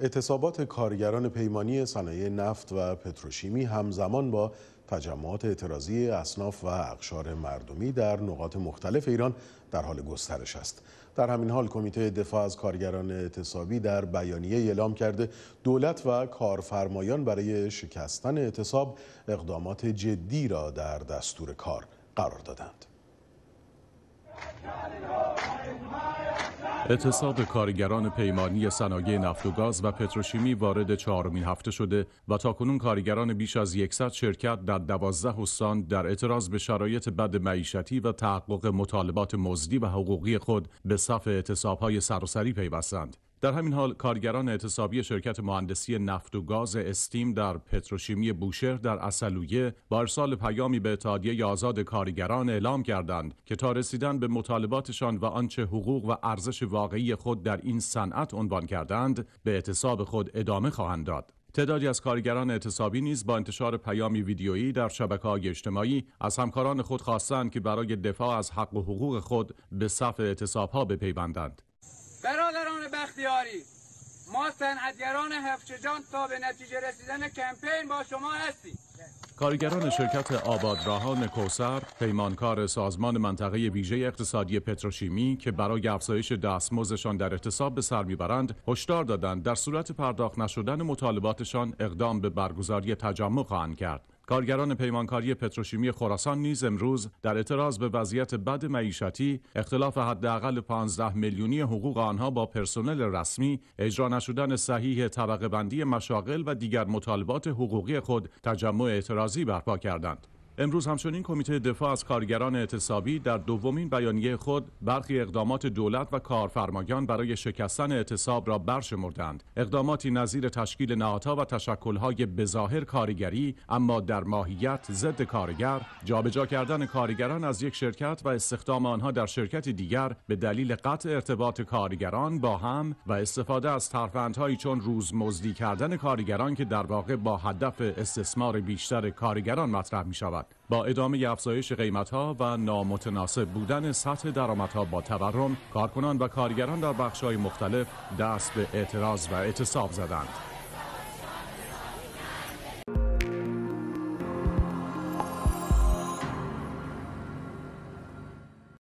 اعتصابات کارگران پیمانی صنایع نفت و پتروشیمی همزمان با تجمعات اعتراضی اصناف و اقشار مردمی در نقاط مختلف ایران در حال گسترش است در همین حال کمیته دفاع از کارگران اعتصابی در بیانیه اعلام کرده دولت و کارفرمایان برای شکستن اعتصاب اقدامات جدی را در دستور کار قرار دادند اعتصاب کارگران پیمانی صنایع نفت و گاز و پتروشیمی وارد چهارمین هفته شده و تاکنون کارگران بیش از 100 شرکت در 12 استان در اعتراض به شرایط بد معیشتی و تحقق مطالبات مزدی و حقوقی خود به صف اعتصابهای سراسری پیوستند. در همین حال کارگران اعتصابی شرکت مهندسی نفت و گاز استیم در پتروشیمی بوشهر در اصلویه با ارسال پیامی به اتحادیه آزاد کارگران اعلام کردند که تا رسیدن به مطالباتشان و آنچه حقوق و ارزش واقعی خود در این صنعت عنوان کردند به اعتصاب خود ادامه خواهند داد تعدادی از کارگران اعتصابی نیز با انتشار پیامی ویدیویی در شبکه های اجتماعی از همکاران خود خواستند که برای دفاع از حق و حقوق خود به صف اعتصاب ها بپیوندند. اختیاری ما صنعتگران هفچجان تا به نتیجه رسیدن کمپین با شما هستیم کارگران شرکت آبادراهان کوسر پیمانکار سازمان منطقه ویژه اقتصادی پتروشیمی که برای افزایش دستمزدشان در احتساب به سر میبرند هشدار دادند در صورت پرداخت نشدن مطالباتشان اقدام به برگزاری تجمع خواهند کرد کارگران پیمانکاری پتروشیمی خراسان نیز امروز در اعتراض به وضعیت بد معیشتی اختلاف حداقل 15 میلیونی حقوق آنها با پرسنل رسمی اجرا نشدن صحیح طبقه بندی مشاغل و دیگر مطالبات حقوقی خود تجمع اعتراضی برپا کردند امروز همچنین کمیته دفاع از کارگران اعتصابی در دومین بیانیه خود برخی اقدامات دولت و کارفرمایان برای شکستن اعتصاب را برشمردند اقداماتی نظیر تشکیل نهادها و تشکلهای بظاهر کارگری اما در ماهیت ضد کارگر جابجا کردن کارگران از یک شرکت و استخدام آنها در شرکت دیگر به دلیل قطع ارتباط کارگران با هم و استفاده از ترفندهایی چون روزمزدی کردن کارگران که در واقع با هدف استثمار بیشتر کارگران مطرح می شود با ادامه افزایش قیمتها و نامتناسب بودن سطح درآمدها با تورم کارکنان و کارگران در بخشهای مختلف دست به اعتراض و اعتصاب زدند